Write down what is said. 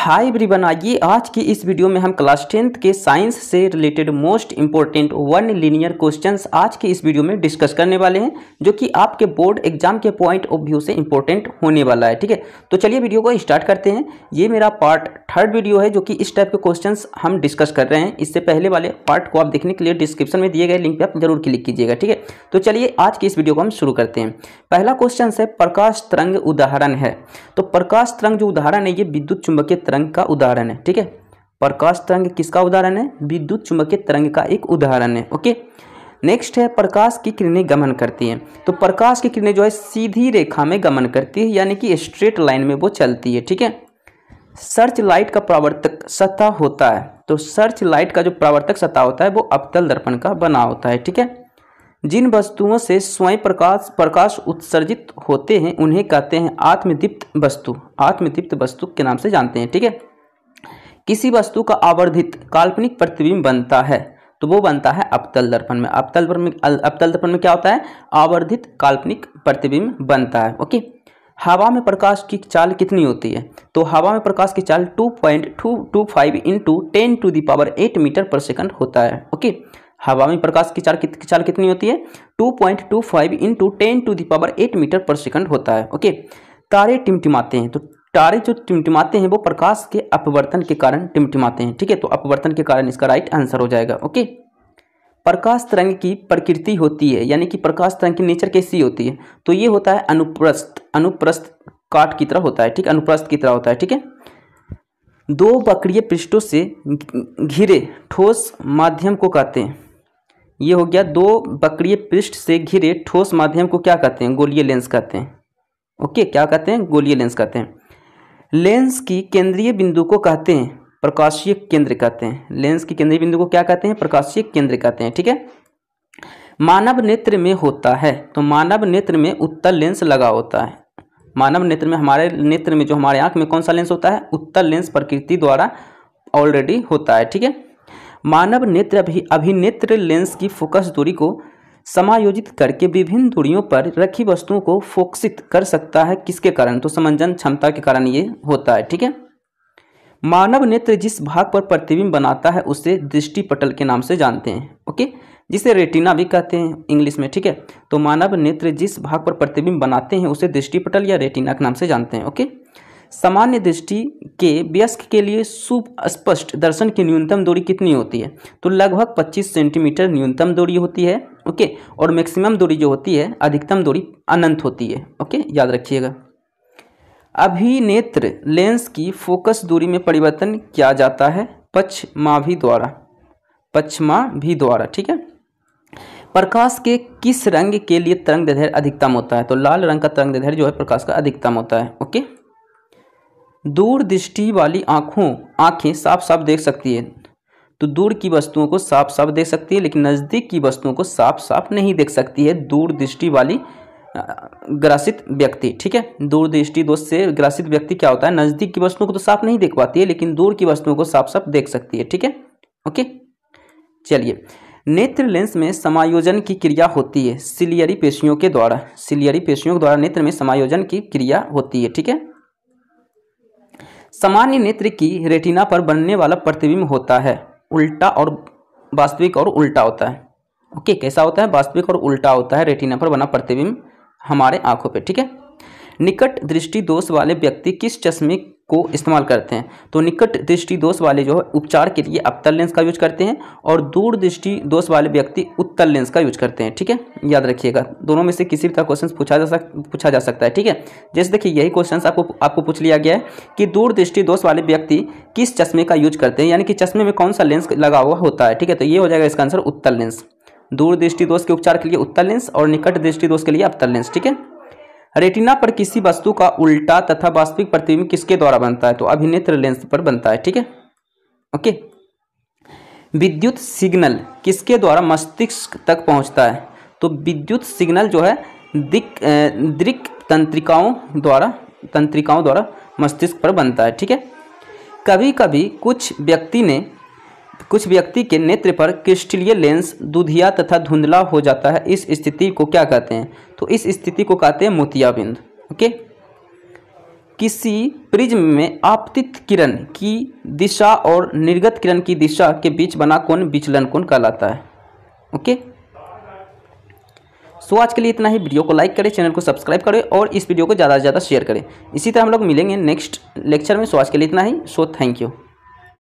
hi everyone आइए आज की इस वीडियो में हम क्लास टेंथ के साइंस से related most important one liner questions आज के इस वीडियो में डिस्कस करने वाले हैं जो कि आपके बोर्ड एग्जाम के पॉइंट ऑफ व्यू से इंपॉर्टेंट होने वाला है ठीक है तो चलिए वीडियो को स्टार्ट करते हैं ये मेरा पार्ट थर्ड वीडियो है जो कि इस टाइप के क्वेश्चन हम डिस्कस कर रहे हैं इससे पहले वाले पार्ट को आप देखने के लिए डिस्क्रिप्शन में दिए गए लिंक पर आप जरूर क्लिक कीजिएगा ठीक है तो चलिए आज की इस वीडियो को हम शुरू करते हैं पहला क्वेश्चन है प्रकाश तरंग उदाहरण है तो प्रकाश तरंग जो उदाहरण है ये विद्युत चुंबकीय तरंग का उदाहरण है ठीक है प्रकाश तरंग किसका उदाहरण है विद्युत चुंबकीय तरंग का एक उदाहरण है ओके नेक्स्ट है प्रकाश की किरणें गमन करती हैं तो प्रकाश की किरणें जो है सीधी रेखा में गमन करती है यानी कि स्ट्रेट लाइन में वो चलती है ठीक है सर्च लाइट का प्रावर्तक सतह होता है तो सर्च लाइट का जो प्रावर्तक सतह होता है वो अवतल दर्पण का बना होता है ठीक है जिन वस्तुओं से स्वयं प्रकाश प्रकाश उत्सर्जित होते हैं उन्हें कहते हैं आत्मदीप्त वस्तु आत्मदीप्त वस्तु के नाम से जानते हैं ठीक है किसी वस्तु का आवर्धित काल्पनिक प्रतिबिंब बनता है तो वो बनता है अपतल दर्पण में अपतल दर्पण में अपतल दर्पण में क्या होता है आवर्धित काल्पनिक प्रतिबिंब बनता है ओके हवा में प्रकाश की चाल कितनी होती है तो हवा में प्रकाश की चाल two point two two five into ten two the power eight metre per second होता है ओके हवा में प्रकाश की चाल कित, की चाल कितनी होती है two point two five into ten two the power eight metre per second होता है ओके तारे टिमटिमाते हैं तो तारे जो टिमटिमाते हैं वो प्रकाश के अपवर्तन के कारण टिमटिमाते हैं ठीक है तो अपवर्तन के कारण इसका राइट आंसर हो जाएगा ओके प्रकाश तरंग की प्रकृति होती है यानी कि प्रकाश तरंग की नेचर कैसी होती है तो ये होता है अनुप्रस्थ अनुप्रस्थ काट की तरह होता है ठीक अनुप्रस्थ की तरह होता है ठीक है दो बकरीय पृष्ठों से घिरे ठोस माध्यम को कहते हैं ये हो गया दो बकरीय पृष्ठ से घिरे ठोस माध्यम को क्या कहते हैं गोलीय लेंस कहते हैं ओके क्या कहते हैं गोलीय लेंस कहते हैं लेंस की केंद्रीय बिंदु को कहते हैं प्रकाशीय केंद्र कहते हैं लेंस की केंद्रीय बिंदु को क्या कहते हैं प्रकाशीय केंद्र कहते हैं ठीक है मानव नेत्र में होता है तो मानव नेत्र में उत्तल लेंस लगा होता है मानव नेत्र में हमारे नेत्र में जो हमारे आंख में कौन सा लेंस होता है उत्तल लेंस प्रकृति द्वारा ऑलरेडी होता है ठीक है मानव नेत्र भी अभिनेत्र लेंस की फोकस दूरी को समायोजित करके विभिन्न दूरियों पर रखी वस्तुओं को फोकसित कर सकता है किसके कारण तो समंजन क्षमता के कारण ये होता है ठीक है मानव नेत्र जिस भाग पर प्रतिबिंब बनाता है उसे दृष्टिपटल के नाम से जानते हैं ओके जिसे रेटिना भी कहते हैं इंग्लिश में ठीक है तो मानव नेत्र जिस भाग पर प्रतिबिंब बनाते हैं उसे दृष्टिपटल या रेटिना के नाम से जानते हैं ओके सामान्य दृष्टि के व्यस्क के लिए सुस्पष्ट दर्शन की न्यूनतम दूरी कितनी होती है तो लगभग 25 सेंटीमीटर न्यूनतम दूरी होती है ओके और मैक्सिमम दूरी जो होती है अधिकतम दूरी अनंत होती है ओके याद रखिएगा अभिनेत्र लेंस की फोकस दूरी में परिवर्तन किया जाता है पक्षमाभि द्वारा पक्षमाभि द्वारा ठीक है प्रकाश के किस रंग के लिए तरंग दैर्घ्य अधिकतम होता है तो लाल रंग का तरंग दैर्घ्य जो है प्रकाश का अधिकतम होता है ओके दूर दृष्टि वाली आँखों आँखें साफ साफ देख सकती है तो दूर की वस्तुओं को साफ साफ देख सकती है लेकिन नज़दीक की वस्तुओं को साफ साफ नहीं देख सकती है दूर दृष्टि वाली ग्रासित व्यक्ति ठीक है दूर दृष्टि दोष से ग्रासित व्यक्ति क्या होता है नज़दीक की वस्तुओं को तो साफ नहीं देख पाती है लेकिन दूर की वस्तुओं को साफ साफ देख सकती है ठीक है ओके चलिए नेत्र लेंस में समायोजन की क्रिया होती है सिलियरी पेशियों के द्वारा सिलियरी पेशियों के द्वारा नेत्र में समायोजन की क्रिया होती है ठीक है सामान्य नेत्र की रेटिना पर बनने वाला प्रतिबिंब होता है उल्टा और वास्तविक और उल्टा होता है ओके कैसा होता है वास्तविक और उल्टा होता है रेटिना पर बना प्रतिबिंब हमारे आंखों पे ठीक है निकट दृष्टि दोष वाले व्यक्ति किस चश्मे को इस्तेमाल करते हैं तो निकट दृष्टि दोष वाले जो है उपचार के लिए अपतल लेंस का यूज करते हैं और दूर दृष्टि दोष वाले व्यक्ति उत्तल लेंस का यूज करते हैं ठीक है याद रखिएगा दोनों में से किसी भी तरह क्वेश्चन पूछा जा सक पूछा जा सकता है ठीक है जैसे देखिए यही क्वेश्चन आपको आपको पूछ लिया गया है कि दूर दृष्टि दोष वाले व्यक्ति किस चश्मे का यूज करते हैं यानी कि चश्मे में कौन सा लेंस लगा हुआ होता है ठीक है तो ये हो जाएगा इसका आंसर उत्तल लेंस दूर दृष्टि दोष के उपचार के लिए उत्तल लेंस और निकट दृष्टि दोष के लिए अपतल लेंस ठीक है रेटिना पर किसी वस्तु का उल्टा तथा वास्तविक प्रतिबिंब किसके द्वारा बनता है तो अभिनेत्र लेंस पर बनता है ठीक है ओके विद्युत सिग्नल किसके द्वारा मस्तिष्क तक पहुंचता है तो विद्युत सिग्नल जो है दिक दृक तंत्रिकाओं द्वारा तंत्रिकाओं द्वारा मस्तिष्क पर बनता है ठीक है कभी कभी कुछ व्यक्ति ने कुछ व्यक्ति के नेत्र पर क्रिस्टलीय लेंस दुधिया तथा धुंधला हो जाता है इस स्थिति को क्या कहते हैं तो इस स्थिति को कहते हैं मोतियाबिंद ओके किसी प्रिज्म में आपतित किरण की दिशा और निर्गत किरण की दिशा के बीच बना कौन विचलन कौन कहलाता है ओके सो आज के लिए इतना ही वीडियो को लाइक करें चैनल को सब्सक्राइब करें और इस वीडियो को ज़्यादा से ज़्यादा शेयर करें इसी तरह हम लोग मिलेंगे नेक्स्ट लेक्चर में सो आज के लिए इतना ही सो थैंक यू